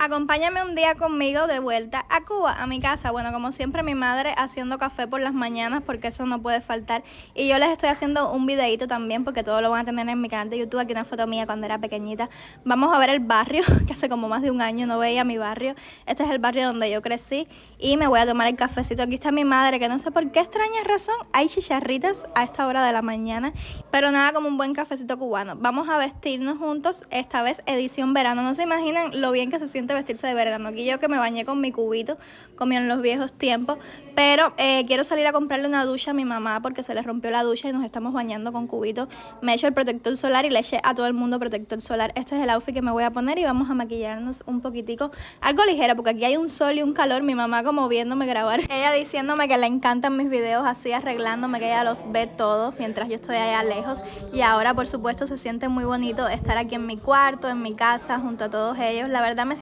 Acompáñame un día conmigo de vuelta a Cuba, a mi casa. Bueno, como siempre, mi madre haciendo café por las mañanas porque eso no puede faltar. Y yo les estoy haciendo un videito también porque todo lo van a tener en mi canal de YouTube. Aquí una foto mía cuando era pequeñita. Vamos a ver el barrio, que hace como más de un año no veía mi barrio. Este es el barrio donde yo crecí y me voy a tomar el cafecito. Aquí está mi madre, que no sé por qué extraña razón hay chicharritas a esta hora de la mañana. Pero nada como un buen cafecito cubano. Vamos a vestirnos juntos, esta vez edición verano. No se imaginan lo bien que se siente vestirse de verano. Aquí yo que me bañé con mi cubito, comían en los viejos tiempos. Pero eh, quiero salir a comprarle una ducha a mi mamá porque se le rompió la ducha y nos estamos bañando con cubito Me echo el protector solar y le eché a todo el mundo protector solar. Este es el outfit que me voy a poner y vamos a maquillarnos un poquitico. Algo ligero porque aquí hay un sol y un calor. Mi mamá como viéndome grabar. Ella diciéndome que le encantan mis videos así arreglándome, que ella los ve todos mientras yo estoy allá lejos. Y ahora por supuesto se siente muy bonito estar aquí en mi cuarto, en mi casa, junto a todos ellos. La verdad me